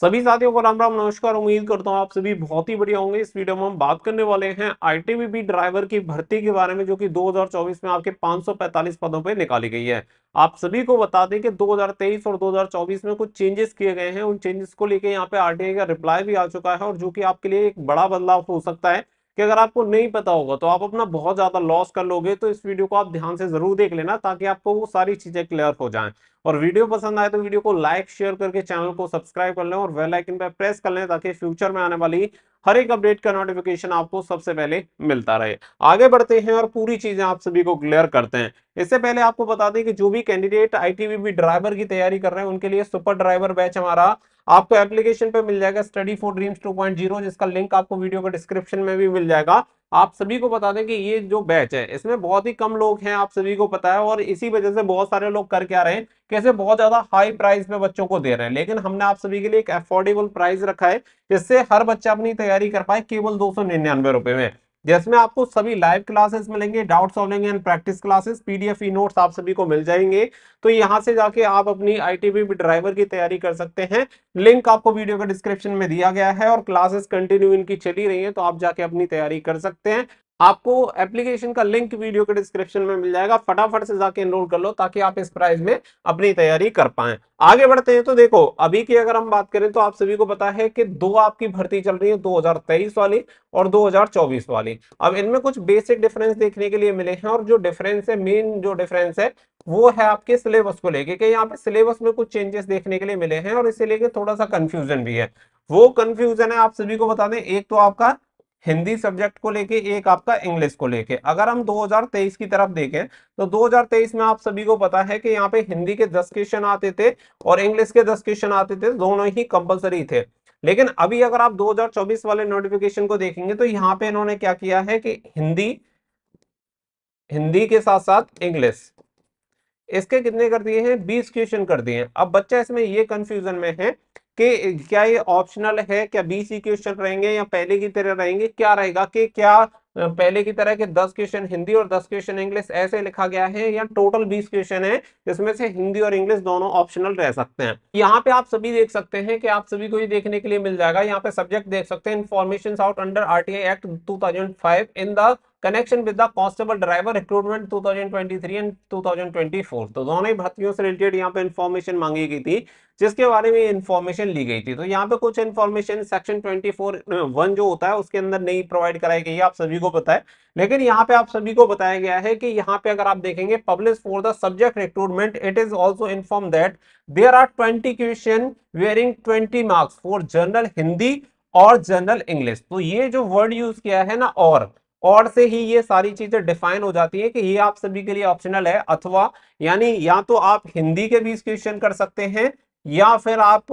सभी साथियों को राम राम नमस्कार उम्मीद करता हूँ आप सभी बहुत ही बढ़िया होंगे इस वीडियो में हम बात करने वाले हैं आईटीबीपी ड्राइवर की भर्ती के बारे में जो कि 2024 में आपके 545 पदों पर निकाली गई है आप सभी को बता दें कि 2023 और 2024 में कुछ चेंजेस किए गए हैं उन चेंजेस को लेकर यहाँ पे आरटीआई का रिप्लाई भी आ चुका है और जो की आपके लिए एक बड़ा बदलाव हो सकता है कि अगर आपको नहीं पता होगा तो आप अपना बहुत ज़्यादा लॉस कर लोगे तो इस वीडियो को आप ध्यान से ज़रूर देख लेना ताकि आपको वो सारी चीज़ें क्लियर हो जाएं और वीडियो पसंद आए तो वीडियो को लाइक शेयर करके चैनल को सब्सक्राइब कर लें और वेल आइकन पर प्रेस कर लें ताकि फ्यूचर में आने वाली हर एक अपडेट का नोटिफिकेशन आपको सबसे पहले मिलता रहे आगे बढ़ते हैं और पूरी चीजें आप सभी को क्लियर करते हैं इससे पहले आपको बता दें कि जो भी कैंडिडेट आईटीबीपी ड्राइवर की तैयारी कर रहे हैं उनके लिए सुपर ड्राइवर बैच हमारा आपको एप्लीकेशन पे मिल जाएगा स्टडी फॉर ड्रीम्स 2.0 जिसका लिंक आपको वीडियो के डिस्क्रिप्शन में भी मिल जाएगा आप सभी को बता दें कि ये जो बैच है इसमें बहुत ही कम लोग हैं आप सभी को पता है और इसी वजह से बहुत सारे लोग करके आ रहे हैं कैसे बहुत ज्यादा हाई प्राइस में बच्चों को दे रहे हैं लेकिन हमने आप सभी के लिए एक अफोर्डेबल प्राइस रखा है जिससे हर बच्चा अपनी तैयारी कर पाए केवल दो सौ में जिसमें आपको सभी लाइव क्लासेस मिलेंगे doubt solving and practice classes PDF e notes आप सभी को मिल जाएंगे तो यहाँ से जाके आप अपनी आईटीबी ड्राइवर की तैयारी कर सकते हैं लिंक आपको वीडियो का डिस्क्रिप्शन में दिया गया है और क्लासेस कंटिन्यू इनकी चली रही है तो आप जाके अपनी तैयारी कर सकते हैं आपको एप्लीकेशन का लिंक वीडियो के डिस्क्रिप्शन में मिल जाएगा फटाफट से जाके एनरोल कर लो ताकि आप इस प्राइज में अपनी तैयारी कर पाए आगे बढ़ते हैं तो देखो अभी की अगर हम बात करें तो आप सभी को पता है कि दो आपकी भर्ती चल रही है 2023 वाली और 2024 वाली अब इनमें कुछ बेसिक डिफरेंस देखने के लिए मिले हैं और जो डिफरेंस है मेन जो डिफरेंस है वो है आपके सिलेबस को लेके यहाँ पे सिलेबस में कुछ चेंजेस देखने के लिए मिले हैं और इसे लेके थोड़ा सा कंफ्यूजन भी है वो कंफ्यूजन है आप सभी को बता दें एक तो आपका हिंदी सब्जेक्ट को लेके एक आपका इंग्लिश को लेके अगर हम 2023 की तरफ देखें तो 2023 में आप सभी को पता है कि यहाँ पे हिंदी के 10 क्वेश्चन आते थे और इंग्लिश के 10 क्वेश्चन आते थे दोनों ही कंपलसरी थे लेकिन अभी अगर आप 2024 वाले नोटिफिकेशन को देखेंगे तो यहाँ पे इन्होंने क्या किया है कि हिंदी हिंदी के साथ साथ इंग्लिश इसके कितने कर दिए हैं बीस क्वेश्चन कर दिए हैं अब बच्चा इसमें ये कंफ्यूजन में है कि क्या ये ऑप्शनल है क्या बीस ही क्वेश्चन रहेंगे या पहले की तरह रहेंगे क्या रहेगा कि क्या पहले की तरह के दस क्वेश्चन हिंदी और दस क्वेश्चन इंग्लिश ऐसे लिखा गया है या टोटल बीस क्वेश्चन है जिसमें से हिंदी और इंग्लिश दोनों ऑप्शनल रह सकते हैं यहाँ पे आप सभी देख सकते हैं कि आप सभी को ये देखने के लिए मिल जाएगा यहाँ पे सब्जेक्ट देख सकते हैं information out under RTI act to in the connection with the constable driver recruitment 2023 and 2024 तो दोनों ही भर्तियों से रिलेटेड यहाँ पे इन्फॉर्मेशन मांगी गई थी जिसके बारे में इन्फॉर्मेशन ली गई थी तो यहाँ पे कुछ इन्फॉर्मेशन सेक्शन 24 वन जो होता है उसके अंदर नहीं प्रोवाइड कराई गई है आप सभी को पता है लेकिन यहाँ पे आप सभी को बताया गया है कि यहाँ पे अगर आप देखेंगे publish for the subject recruitment it is also inform that there are twenty question bearing twenty marks for general Hindi और जनरल इंग्लिश तो ये जो वर्ड यूज किया है ना और और से ही ये सारी चीजें डिफाइन हो जाती है कि ये आप सभी के लिए ऑप्शनल है अथवा यानी या तो आप हिंदी के भी क्वेश्चन कर सकते हैं या फिर आप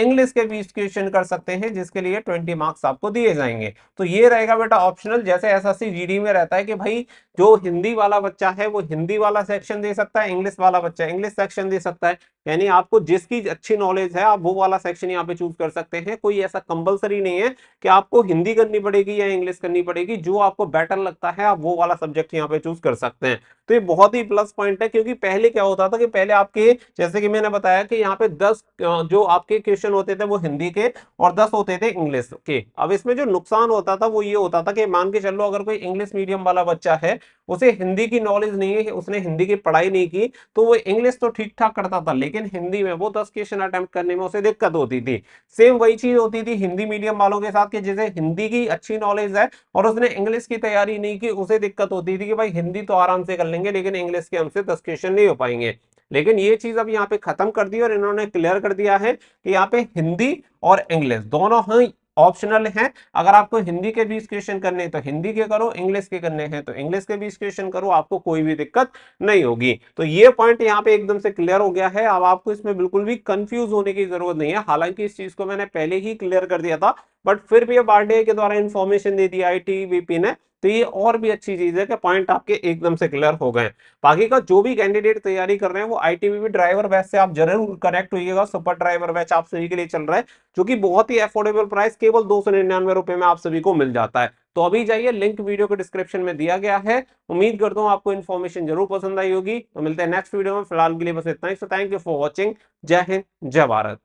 इंग्लिश के बीच क्वेश्चन कर सकते हैं जिसके लिए ट्वेंटी मार्क्स आपको दिए जाएंगे तो ये रहेगा बेटा ऑप्शनल जैसे एस एस जीडी में रहता है कि भाई जो हिंदी वाला बच्चा है वो हिंदी वाला सेक्शन दे सकता है इंग्लिश वाला बच्चा इंग्लिश सेक्शन दे सकता है यानी आपको जिसकी अच्छी नॉलेज है आप वो वाला सेक्शन यहाँ पे चूज कर सकते हैं कोई ऐसा कंपलसरी नहीं है कि आपको हिंदी करनी पड़ेगी या इंग्लिश करनी पड़ेगी जो आपको बेटर लगता है आप वो वाला सब्जेक्ट यहाँ पे चूज कर सकते हैं तो ये बहुत ही प्लस पॉइंट है क्योंकि पहले क्या होता था कि पहले आपके जैसे कि मैंने बताया कि यहाँ पे दस जो आपके क्वेश्चन होते थे वो हिंदी के और दस होते थे इंग्लिश के अब इसमें जो नुकसान होता था वो ये होता था कि मान के चलो अगर कोई इंग्लिश मीडियम वाला बच्चा है उसे हिंदी की नॉलेज नहीं है उसने हिंदी की पढ़ाई नहीं की तो वो इंग्लिश तो ठीक ठाक करता था लेकिन हिंदी में वो दस क्वेश्चन अटेम्प्ट करने में उसे दिक्कत होती थी सेम वही चीज होती थी हिंदी मीडियम वालों के साथ जिसे हिंदी की अच्छी नॉलेज है और उसने इंग्लिश की तैयारी नहीं की उसे दिक्कत होती थी कि भाई हिंदी तो आराम से कर लेंगे लेकिन इंग्लिश के हमसे दस क्वेश्चन नहीं हो पाएंगे लेकिन ये चीज अब यहाँ पे खत्म कर दी और इन्होंने क्लियर कर दिया है कि यहाँ पे हिंदी और इंग्लिश दोनों ही ऑप्शनल हैं अगर आपको हिंदी के बीच क्वेश्चन करने हैं तो हिंदी के करो इंग्लिश के करने हैं तो इंग्लिश के बीच क्वेश्चन करो आपको कोई भी दिक्कत नहीं होगी तो ये पॉइंट यहाँ पे एकदम से क्लियर हो गया है अब आपको इसमें बिल्कुल भी कंफ्यूज होने की जरूरत नहीं है हालांकि इस चीज को मैंने पहले ही क्लियर कर दिया था बट फिर भी अब के द्वारा इन्फॉर्मेशन दे दी आईटीबीपी ने तो ये और भी अच्छी चीज है कि पॉइंट आपके एकदम से क्लियर हो गए बाकी का जो भी कैंडिडेट तैयारी कर रहे हैं वो आईटीबीपी ड्राइवर बैच से आप जरूर कनेक्ट होइएगा सुपर ड्राइवर बैच आप सभी के लिए चल रहा है जो कि बहुत ही अफोर्डेबल प्राइस केवल दो सौ निन्यानवे रुपए में आप सभी को मिल जाता है तो अभी जाइए लिंक वीडियो के डिस्क्रिप्शन में दिया गया है उम्मीद करता हूँ आपको इन्फॉर्मेशन जरूर पसंद आई होगी तो मिलते हैं नेक्स्ट वीडियो में फिलहाल के लिए बस इतना ही so thank you for watching जय हिंद जय भारत